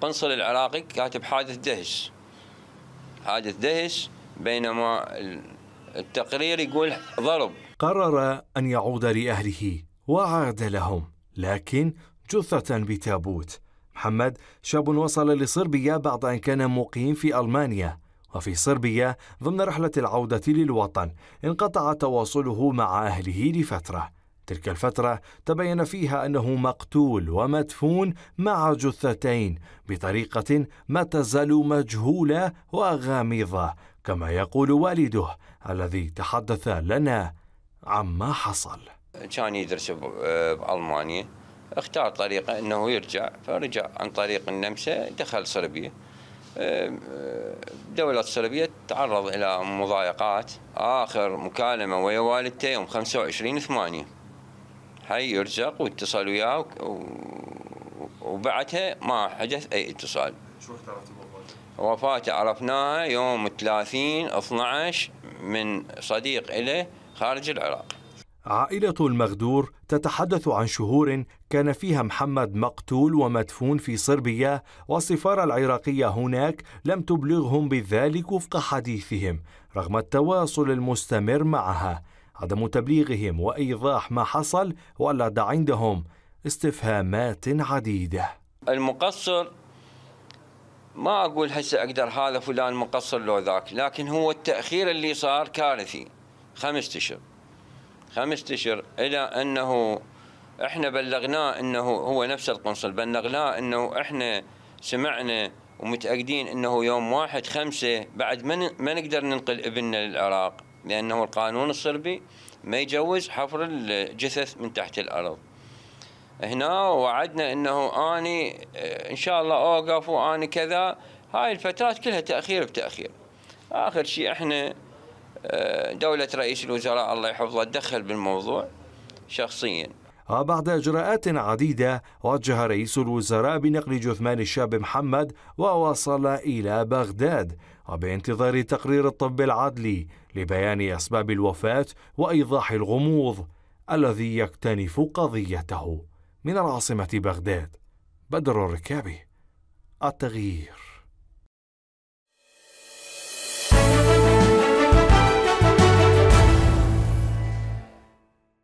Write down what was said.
قنصل العراقي كاتب حادث دهش حادث دهش بينما التقرير يقول ضرب قرر أن يعود لأهله وعاد لهم لكن جثة بتابوت محمد شاب وصل لصربيا بعد أن كان مقيم في ألمانيا وفي صربيا ضمن رحلة العودة للوطن انقطع تواصله مع أهله لفترة تلك الفترة تبين فيها أنه مقتول ومدفون مع جثتين بطريقة ما تزال مجهولة وغامضة كما يقول والده الذي تحدث لنا عما حصل كان يدرس بألمانيا آه، اختار طريقة أنه يرجع فرجع عن طريق النمسا دخل صربيا آه، آه، دولة صربيا تعرض إلى مضايقات آخر مكالمة ويا والدته يوم 25 8 هاي يرزق واتصل وياه و... وبعدها ما حدث اي اتصال شو وفاته عرفناها يوم 30 12 من صديق له خارج العراق عائلة المغدور تتحدث عن شهور كان فيها محمد مقتول ومدفون في صربيا والسفارة العراقية هناك لم تبلغهم بذلك وفق حديثهم رغم التواصل المستمر معها عدم تبليغهم وإيضاح ما حصل ولد عندهم استفهامات عديدة المقصر ما أقول هسه أقدر هذا فلان مقصر لو ذاك لكن هو التأخير اللي صار كارثي خمسة أشهر خمسة أشهر إلى أنه إحنا بلغناه أنه هو نفس القنصل بلغناه أنه إحنا سمعنا ومتأكدين أنه يوم واحد خمسة بعد ما نقدر ننقل ابننا للعراق لأنه القانون الصربي ما يجوز حفر الجثث من تحت الأرض هنا وعدنا أنه أني إن شاء الله أوقف وأني كذا هاي الفترات كلها تأخير بتأخير آخر شيء إحنا آه، دولة رئيس الوزراء الله يحفظه تدخل بالموضوع شخصيا وبعد إجراءات عديدة وجه رئيس الوزراء بنقل جثمان الشاب محمد ووصل إلى بغداد وبانتظار تقرير الطب العدلي لبيان أسباب الوفاة وإيضاح الغموض الذي يكتنف قضيته من العاصمة بغداد بدر الركابي التغيير